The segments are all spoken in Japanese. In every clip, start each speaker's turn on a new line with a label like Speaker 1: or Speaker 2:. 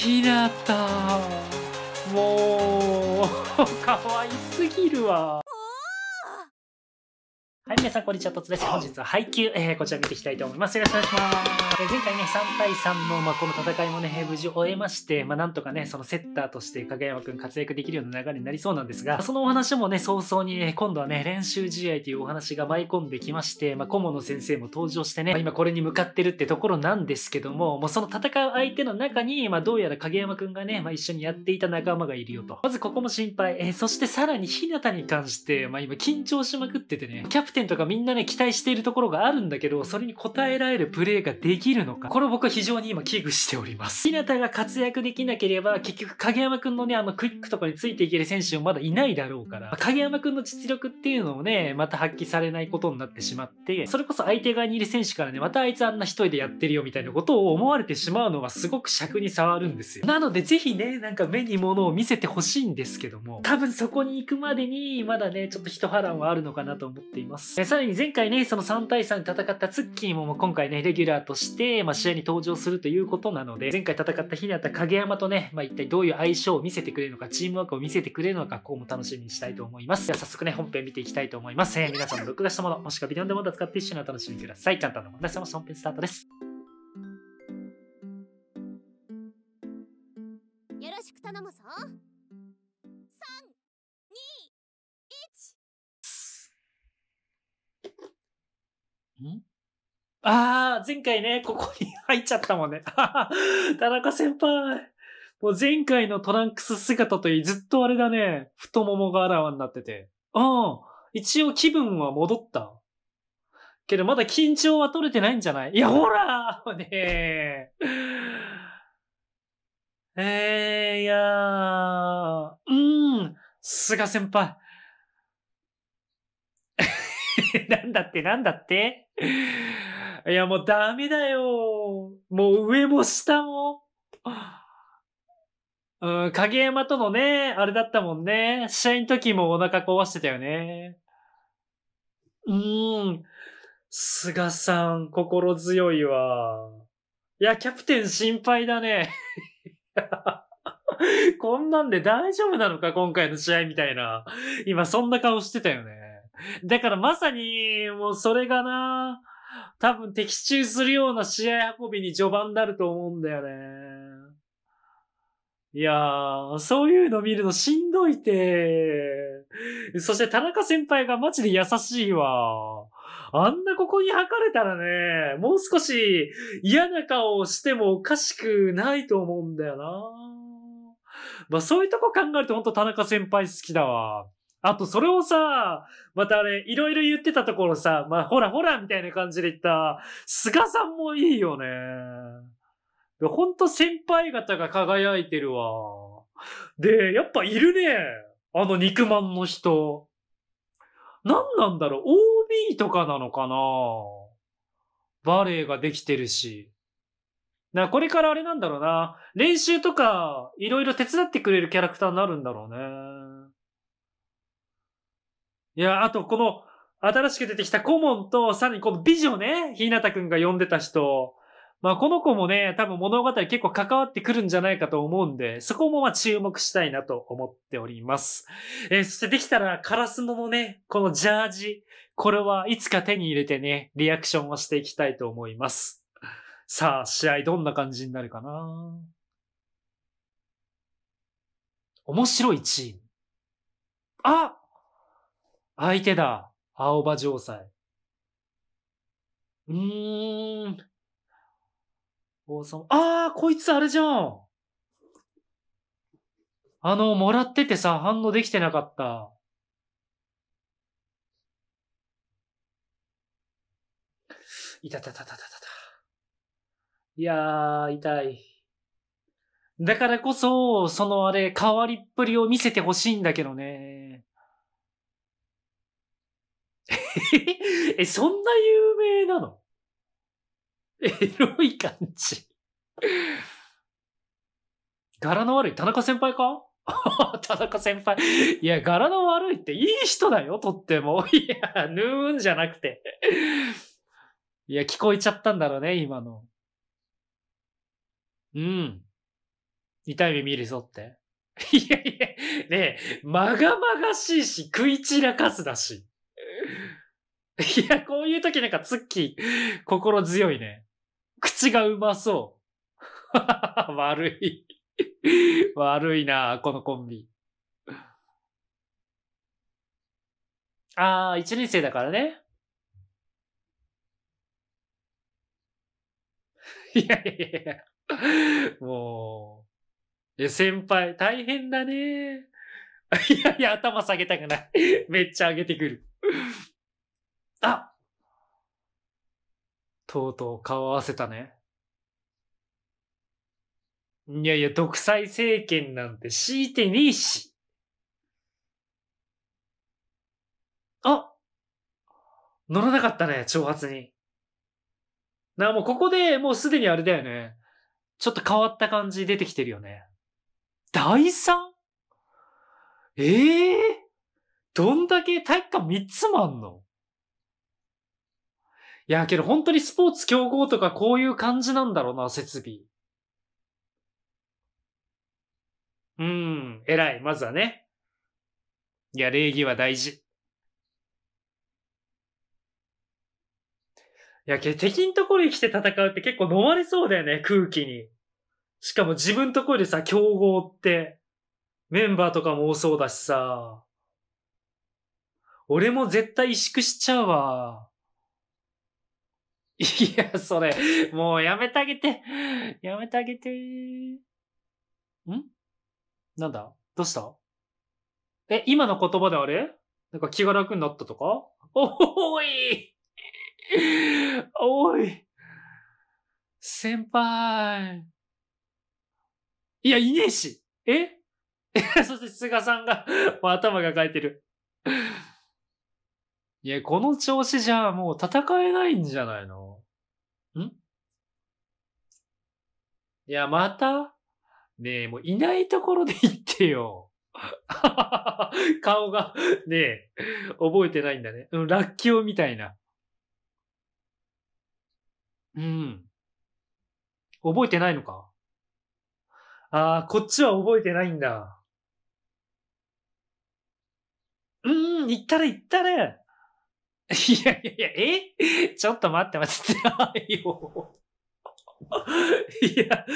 Speaker 1: ひなたもうかわいすぎるわ。はい、皆さん、こんにちは、とつです。本日は配給、えー、こちら見ていきたいと思います。よろしくお願いします。えー、前回ね、3対3の、まあ、この戦いもね、無事終えまして、まあ、なんとかね、そのセッターとして影山くん活躍できるような流れになりそうなんですが、そのお話もね、早々に、ね、今度はね、練習試合というお話が舞い込んできまして、まあ、顧問の先生も登場してね、まあ、今これに向かってるってところなんですけども、もうその戦う相手の中に、まあ、どうやら影山くんがね、まあ、一緒にやっていた仲間がいるよと。まずここも心配。えー、そしてさらに、日向に関して、まあ、今緊張しまくっててね、キャプテン点とかみんなね、期待しているところがあるんだけど、それに応えられるプレーができるのか。これ僕は非常に今危惧しております。日向が活躍できなければ、結局影山くんのね、あのクイックとかについていける選手もまだいないだろうから、影山くんの実力っていうのをね、また発揮されないことになってしまって、それこそ相手側にいる選手からね、またあいつあんな一人でやってるよみたいなことを思われてしまうのはすごく尺に触るんですよ。なのでぜひね、なんか目に物を見せてほしいんですけども、多分そこに行くまでに、まだね、ちょっと一波乱はあるのかなと思っています。ますえさらに前回ねその3対3で戦ったツッキーも今回ねレギュラーとして、まあ、試合に登場するということなので前回戦った日あった影山とね、まあ、一体どういう相性を見せてくれるのかチームワークを見せてくれるのかこうも楽しみにしたいと思いますでは早速ね本編見ていきたいと思います、えー、皆さんの録画したものもしくはビデオでもの使って一緒にお楽しみください簡単な問題探し本編スタートですんああ、前回ね、ここに入っちゃったもんね。田中先輩。もう前回のトランクス姿といい、ずっとあれだね、太ももがあらわになってて。うん。一応気分は戻った。けどまだ緊張は取れてないんじゃないいや、ほらーねえ。えー、いやー。うん。菅先輩。なんだってなんだっていや、もうダメだよ。もう上も下も。うん、影山とのね、あれだったもんね。試合の時もお腹壊してたよね。うーん。菅さん、心強いわ。いや、キャプテン心配だね。こんなんで大丈夫なのか今回の試合みたいな。今そんな顔してたよね。だからまさに、もうそれがな、多分的中するような試合運びに序盤になると思うんだよね。いやー、そういうの見るのしんどいて。そして田中先輩がマジで優しいわ。あんなここに吐かれたらね、もう少し嫌な顔をしてもおかしくないと思うんだよな。まあそういうとこ考えるとほんと田中先輩好きだわ。あと、それをさ、またあれ、いろいろ言ってたところさ、まあ、ほらほらみたいな感じで言った、菅さんもいいよね。ほんと先輩方が輝いてるわ。で、やっぱいるね。あの肉まんの人。何なんだろう ?OB とかなのかなバレエができてるし。な、これからあれなんだろうな。練習とか、いろいろ手伝ってくれるキャラクターになるんだろうね。いや、あとこの、新しく出てきた顧問と、さらにこの美女ね、ひなたくんが呼んでた人。まあ、この子もね、多分物語結構関わってくるんじゃないかと思うんで、そこもまあ注目したいなと思っております。えー、そしてできたら、カラスモのね、このジャージ、これはいつか手に入れてね、リアクションをしていきたいと思います。さあ、試合どんな感じになるかな面白いチーム。あ相手だ。青葉城塞。うーん。王様。あー、こいつあれじゃん。あの、もらっててさ、反応できてなかった。いたたたたたたた。いやー、痛い。だからこそ、そのあれ、変わりっぷりを見せてほしいんだけどね。え、そんな有名なのエロい感じ。柄の悪い田中先輩か 田中先輩。いや、柄の悪いっていい人だよ、とっても。いや、ぬーんじゃなくて。いや、聞こえちゃったんだろうね、今の。うん。痛い目見るぞって。いやいや、ねえ、まがまがしいし、食い散らかすだし。いや、こういう時なんかツッキー、心強いね。口がうまそう。悪い。悪いな、このコンビ。ああ、一年生だからね。いやいやいやもう。え、先輩、大変だね。いやいや、頭下げたくない。めっちゃ上げてくる。あとうとう顔合わせたね。いやいや、独裁政権なんて敷いてねえし。あ乗らなかったね、挑発に。な、もうここでもうすでにあれだよね。ちょっと変わった感じ出てきてるよね。第 3? ええー、どんだけ体育館3つもあんのいや、けど本当にスポーツ競合とかこういう感じなんだろうな、設備。うん、偉い。まずはね。いや、礼儀は大事。いや、け敵のところに来て戦うって結構飲まれそうだよね、空気に。しかも自分のところでさ、競合って、メンバーとかも多そうだしさ。俺も絶対萎縮しちゃうわ。いや、それ、もうやめてあげて。やめてあげて。んなんだどうしたえ、今の言葉であれなんか気が楽になったとかおい おい先輩いや、いねえしえ そして菅さんがもう頭が変えてるいや、この調子じゃもう戦えないんじゃないのいや、またねえ、もういないところで行ってよ。顔が、ねえ、覚えてないんだね。うん、らっきょうみたいな。うん。覚えてないのかああ、こっちは覚えてないんだ。うーん、行ったれ行ったれいやいやいや、え ちょっと待って待って。ないよ。いや、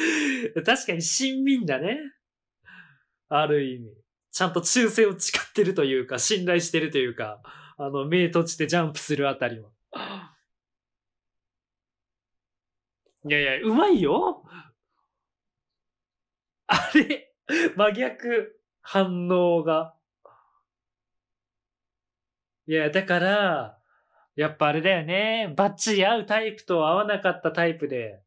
Speaker 1: 確かに親民だね。ある意味。ちゃんと忠誠を誓ってるというか、信頼してるというか、あの、目閉じてジャンプするあたりは。いやいや、うまいよあれ、真逆反応が。いや、だから、やっぱあれだよね。バッチリ合うタイプと合わなかったタイプで、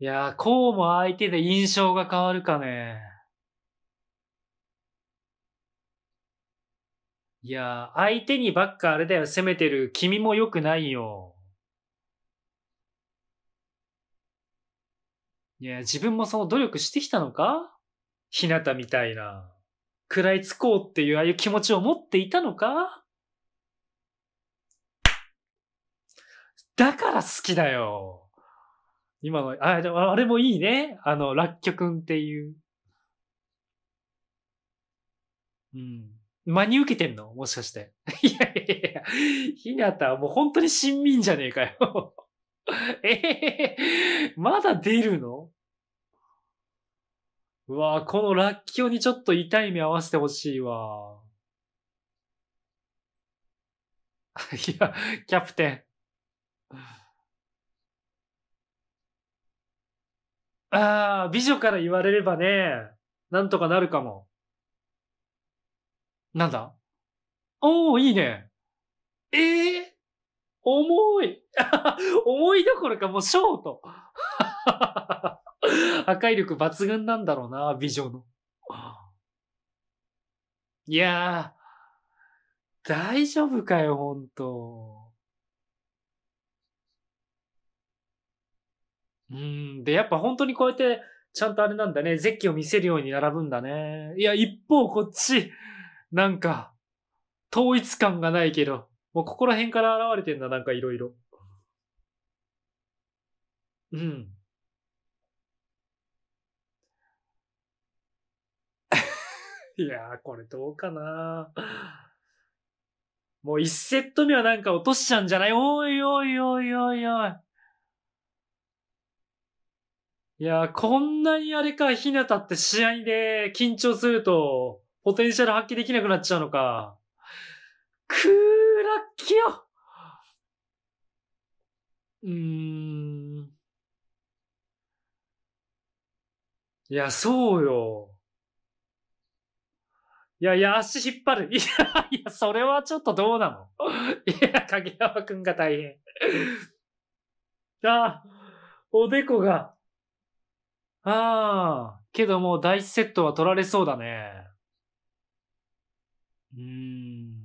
Speaker 1: いやー、こうも相手で印象が変わるかね。いやー、相手にばっかあれだよ、攻めてる。君も良くないよ。いや、自分もその努力してきたのかひなたみたいな。食らいつこうっていうああいう気持ちを持っていたのかだから好きだよ。今の、あ、でもあ、れもいいね。あの、楽曲っていう。うん。真に受けてんのもしかして。いやいやいや、ひなたはもう本当に親民じゃねえかよ。ええー、まだ出るのうわぁ、この楽曲にちょっと痛い目合わせてほしいわ。いや、キャプテン。ああ、美女から言われればね、なんとかなるかも。なんだおー、いいね。ええー、重い。重いどころかもうショート。破壊力抜群なんだろうな、美女の。いやー、大丈夫かよ、ほんと。うん。で、やっぱ本当にこうやって、ちゃんとあれなんだね。ゼッキを見せるように並ぶんだね。いや、一方こっち、なんか、統一感がないけど、もうここら辺から現れてんだ、なんかいろいろ。うん。いやー、これどうかなもう一セット目はなんか落としちゃうんじゃないおいおいおいおいおい。いやこんなにあれか、ひなたって試合で緊張すると、ポテンシャル発揮できなくなっちゃうのか。くーらっきようーん。いや、そうよ。いやいや、足引っ張る。いやいや、それはちょっとどうなのいや、影山くんが大変。あ、おでこが、ああ、けどもう第1セットは取られそうだね。うーん。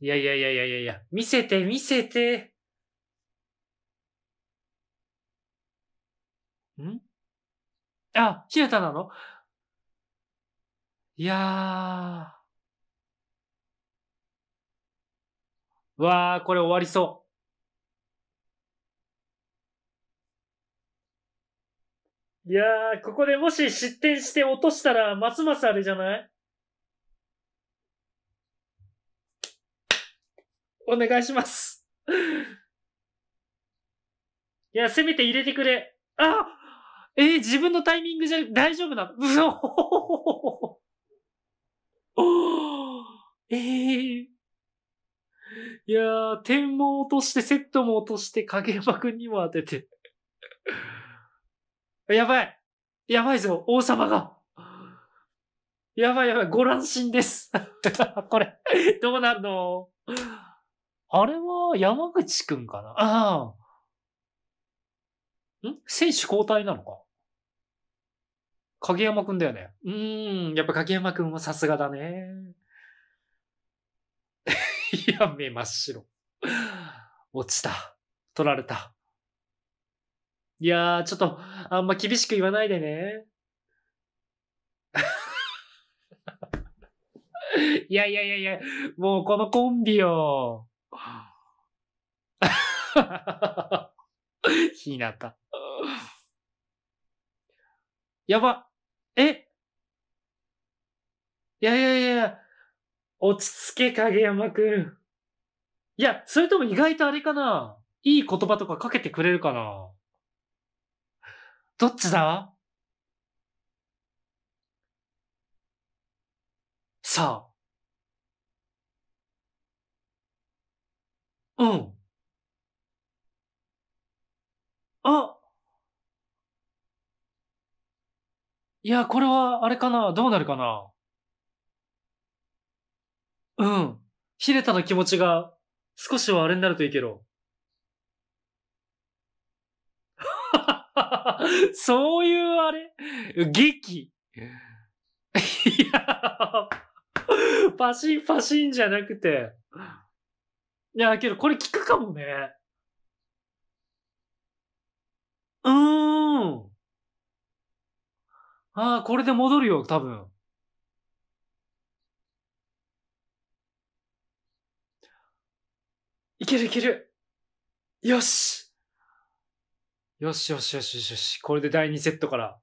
Speaker 1: いやいやいやいやいやいや、見せて見せて。んあ、ひなたなのいやー。わあ、これ終わりそう。いやー、ここでもし失点して落としたら、ますますあれじゃないお願いします。いや、せめて入れてくれ。あえー、自分のタイミングじゃ、大丈夫なのう えー、いやー、点も落として、セットも落として、影山くんにも当てて。やばいやばいぞ王様がやばいやばい、ご乱心です。これ、どうなるのあれは山口くんかなああ。ん選手交代なのか影山くんだよね。うーん、やっぱ影山くんはさすがだね。いや、目真っ白。落ちた。取られた。いやー、ちょっと、あんま厳しく言わないでね。いやいやいやいや、もうこのコンビよ。ひなた。やば。えいやいやいや、落ち着け、影山くん。いや、それとも意外とあれかないい言葉とかかけてくれるかなどっちださあ。うん。あいや、これは、あれかなどうなるかなうん。ヒレタの気持ちが、少しはあれになるといいけど。そういうあれ劇。いや、パシンパシンじゃなくて。いや、けどこれ聞くかもね。うーん。ああ、これで戻るよ、多分。いけるいける。よしよしよしよしよしこれで第2セットから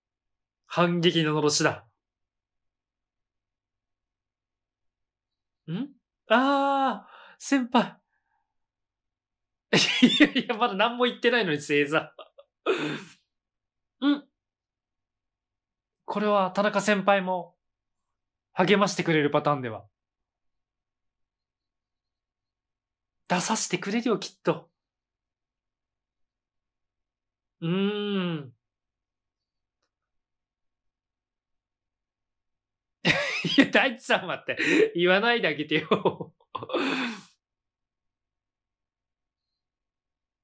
Speaker 1: 反撃ののろしだ。んああ、先輩。いやいや、まだ何も言ってないのに正座。んこれは田中先輩も励ましてくれるパターンでは。出させてくれるよ、きっと。うーん。いや、大地さん待って言わないであげてよ。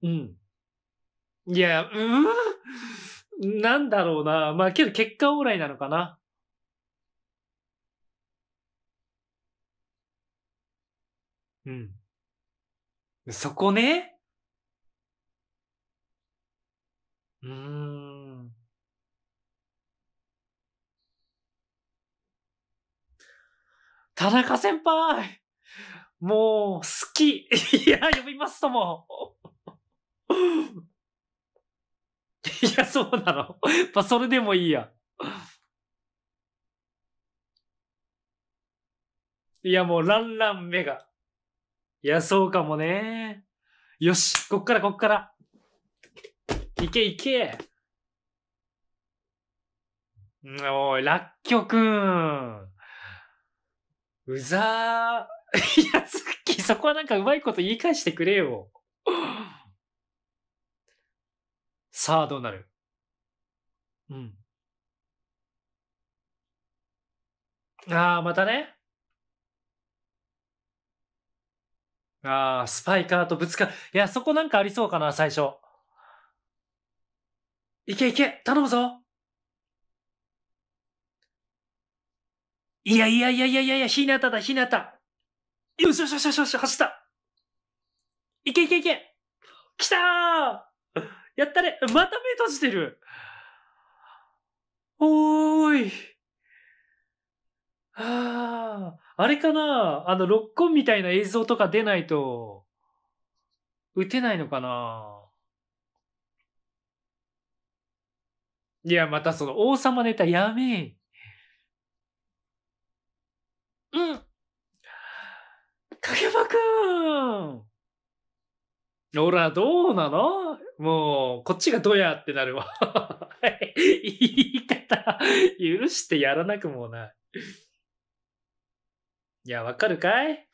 Speaker 1: うん。いや、うん、なんだろうな。まあ、けど結果オーライなのかな。うん。そこね。うん。田中先輩もう、好き いや、呼びますとも いや、そうなのまあ、それでもいいや。いや、もう、ランラン目が。いや、そうかもね。よし、こっからこっから。いけいけおい、らっきょくん。うざー。いや、すッキー、そこはなんかうまいこと言い返してくれよ。さあ、どうなるうん。ああ、またね。ああ、スパイカーとぶつかいや、そこなんかありそうかな、最初。いけいけ頼むぞいやいやいやいやいやいや、ひなただ、ひなたよしよしよしよしよし、走ったいけいけいけ来たーやったねまた目閉じてるおーいはー、あれかなあの、ロッコンみたいな映像とか出ないと、打てないのかないや、またその王様ネタやめうん。影山くん。ほら、どうなのもう、こっちがどやってなるわ。言い方、許してやらなくもない。いや、わかるかい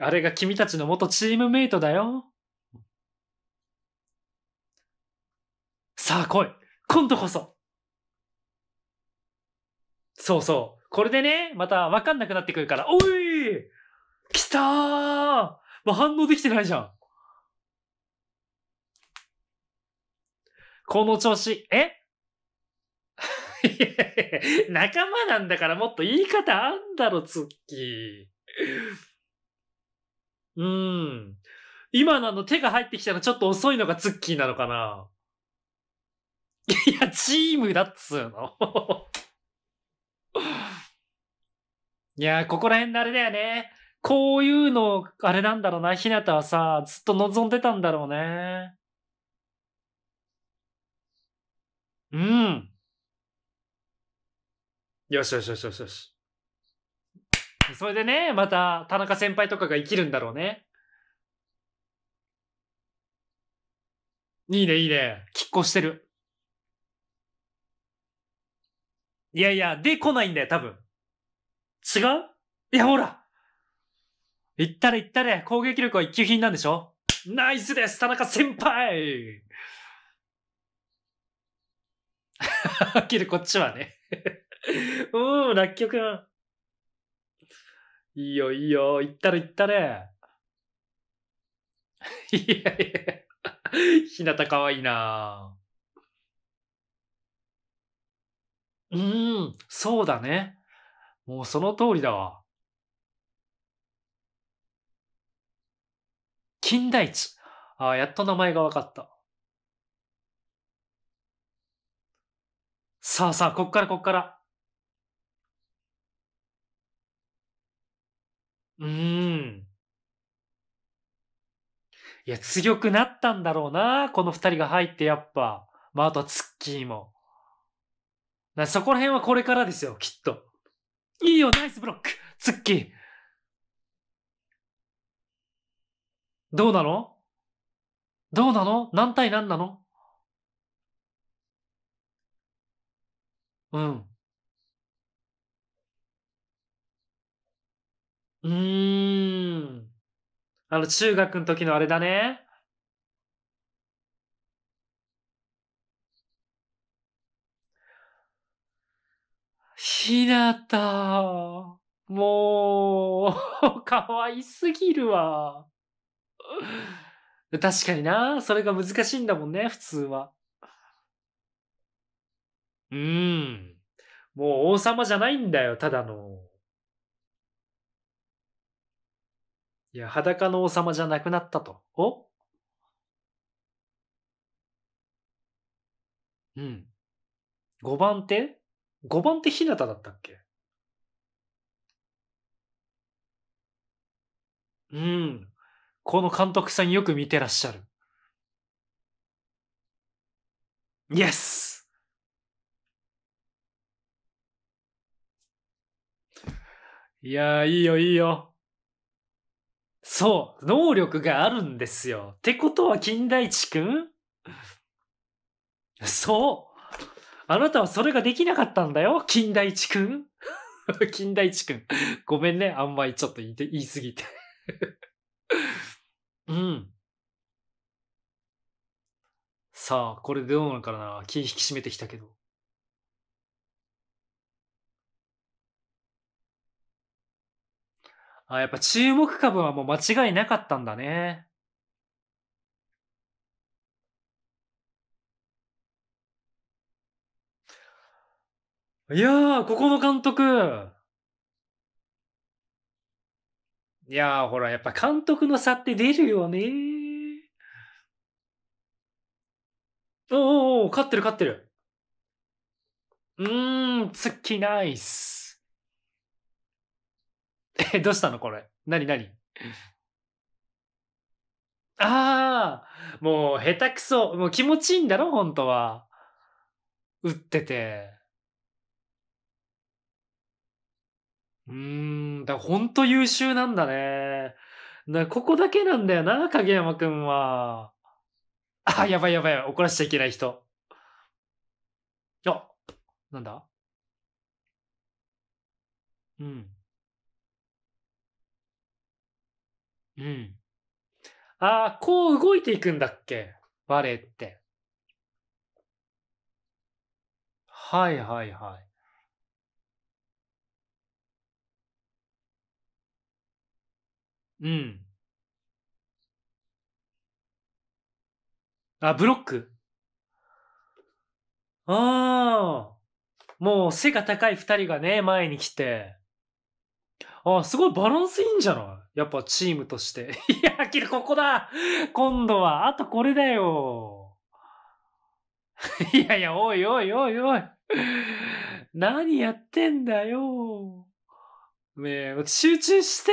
Speaker 1: あれが君たちの元チームメイトだよ。さあ来い今度こそそうそう。これでね、また分かんなくなってくるから、おい来たーま反応できてないじゃん。この調子、え 仲間なんだからもっと言い方あんだろ、ツッキー。うん。今のあの手が入ってきたのちょっと遅いのがツッキーなのかな。いや、チームだっつうの。いやー、ここら辺のあれだよね。こういうの、あれなんだろうな、ひなたはさ、ずっと望んでたんだろうね。うん。よしよしよしよしよし。それでね、また、田中先輩とかが生きるんだろうね。いいね、いいね。拮抗してる。いやいや、で来ないんだよ、多分。違ういや、ほら行ったれ行ったれ攻撃力は一級品なんでしょナイスです田中先輩切る、こっちはねうん、楽曲くん。いいよ、いいよ。行ったれ行ったれ。いやいや、ひなたかわいいなうん、そうだね。もうその通りだわ。金田一。ああ、やっと名前が分かった。さあさあ、こっからこっから。うーん。いや、強くなったんだろうな。この二人が入ってやっぱ。まあ、あとツッキーも。そこら辺はこれからですよ、きっと。いいよ、ナイスブロックツッキーどうなのどうなの何対何なのうん。うーん。あの、中学の時のあれだね。ひなた。もう、可愛すぎるわ。確かにな。それが難しいんだもんね、普通は。うーん。もう王様じゃないんだよ、ただの。いや、裸の王様じゃなくなったと。おうん。5番手5番手日向だったっけうん。この監督さんよく見てらっしゃる。イエスいやー、いいよ、いいよ。そう、能力があるんですよ。ってことは、金田一くん そうあなたはそれができなかったんだよ、金田一くん。金田一くん。ごめんね、あんまりちょっと言い言い過ぎて うん。さあ、これでどうなるかな気引き締めてきたけど。あ、やっぱ注目株はもう間違いなかったんだね。いやー、ここの監督。いやー、ほら、やっぱ監督の差って出るよねー。おーおー、勝ってる勝ってる。うーん、ツッキーナイス。え、どうしたのこれ。なになにああ、もう下手くそ。もう気持ちいいんだろ本当は。打ってて。うーん、だほんと優秀なんだね。だここだけなんだよな、影山くんは。あ、やばいやばい、怒らしちゃいけない人。あ、なんだうん。うん。ああ、こう動いていくんだっけバレエって。はいはいはい。うん。あ、ブロック。ああ。もう背が高い二人がね、前に来て。あ、すごいバランスいいんじゃないやっぱチームとして。いや、キルここだ今度は、あとこれだよ。いやいや、おいおいおいおい。何やってんだよ。ねえ、集中して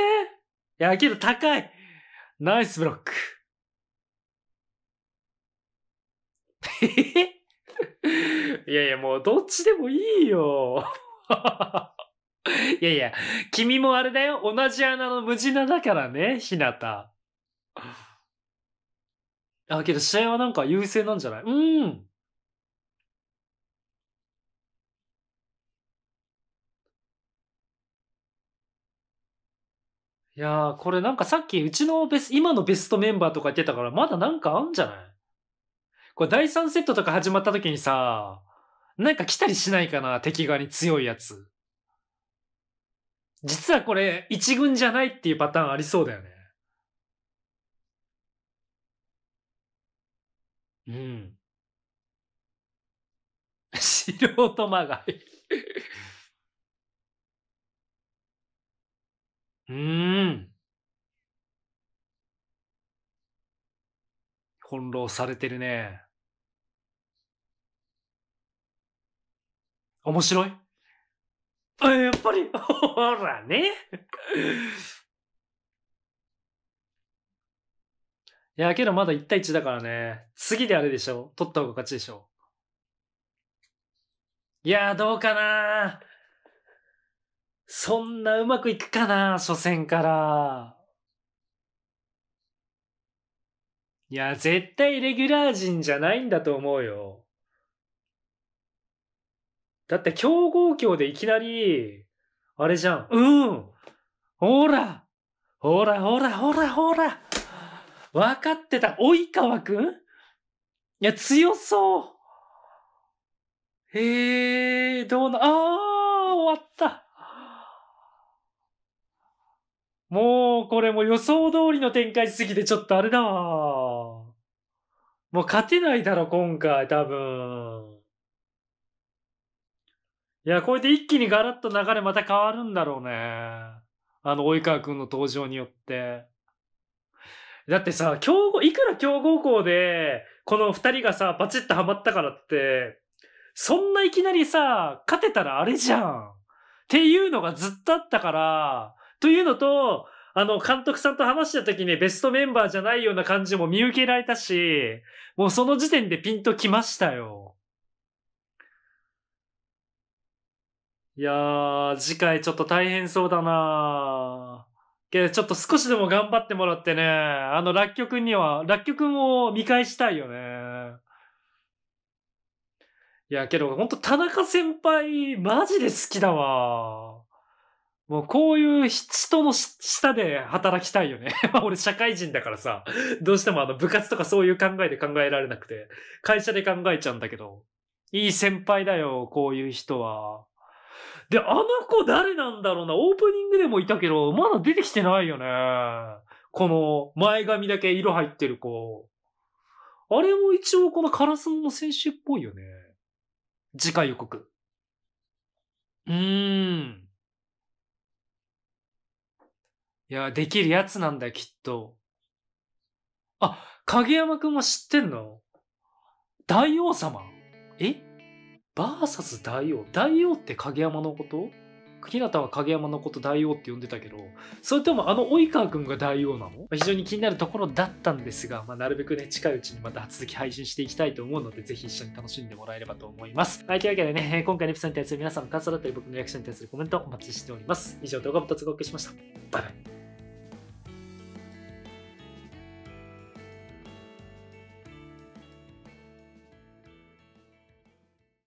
Speaker 1: いや、けど高いナイスブロック。いやいや、もうどっちでもいいよ。いやいや、君もあれだよ。同じ穴の無地なだからね、ひなた。あ、けど試合はなんか優勢なんじゃないうん。いやー、これなんかさっきうちのベス、今のベストメンバーとか言ってたから、まだなんかあんじゃないこれ第3セットとか始まった時にさ、なんか来たりしないかな敵側に強いやつ。実はこれ、一軍じゃないっていうパターンありそうだよね。うん。素人まがいうん。翻弄されてるね。面白いあ、やっぱり、ほらね。いや、けどまだ1対1だからね。次であれでしょ取った方が勝ちでしょいやどうかなそんなうまくいくかな初戦から。いや、絶対レギュラー陣じゃないんだと思うよ。だって強豪強でいきなり、あれじゃん。うん。ほら。ほらほらほらほら。分かってた。及川くんいや、強そう。へえ、どうな、ああ、終わった。もうこれも予想通りの展開すぎてちょっとあれだわ。もう勝てないだろ、今回、多分。いや、これで一気にガラッと流れまた変わるんだろうね。あの、及川くんの登場によって。だってさ、強豪、いくら強豪校で、この二人がさ、バチッとハマったからって、そんないきなりさ、勝てたらあれじゃん。っていうのがずっとあったから、というのと、あの、監督さんと話した時にベストメンバーじゃないような感じも見受けられたし、もうその時点でピンときましたよ。いやー、次回ちょっと大変そうだなけどちょっと少しでも頑張ってもらってね、あの、楽曲には、楽曲も見返したいよね。いや、けど、ほんと、田中先輩、マジで好きだわ。もうこういう人の下で働きたいよね 俺社会人だからさ、どうしてもあの部活とかそういう考えで考えられなくて、会社で考えちゃうんだけど、いい先輩だよ、こういう人は。で、あの子誰なんだろうな、オープニングでもいたけど、まだ出てきてないよね。この前髪だけ色入ってる子。あれも一応このカラスの選手っぽいよね。次回予告。うーん。いや、できるやつなんだよ、きっと。あ、影山くんも知ってんの大王様えバーサス大王大王って影山のこと日向は影山のこと大王って呼んでたけどそれともあの及川君が大王なの、非常に気になるところだったんですが、まあ、なるべくね近いうちにまた続き配信していきたいと思うのでぜひ一緒に楽しんでもらえればと思います、はい、というわけでね今回のエピソードに対する皆さんの感想だったり僕のリアクションに対するコメントお待ちしております以上動画も脱獄しましたバイバイ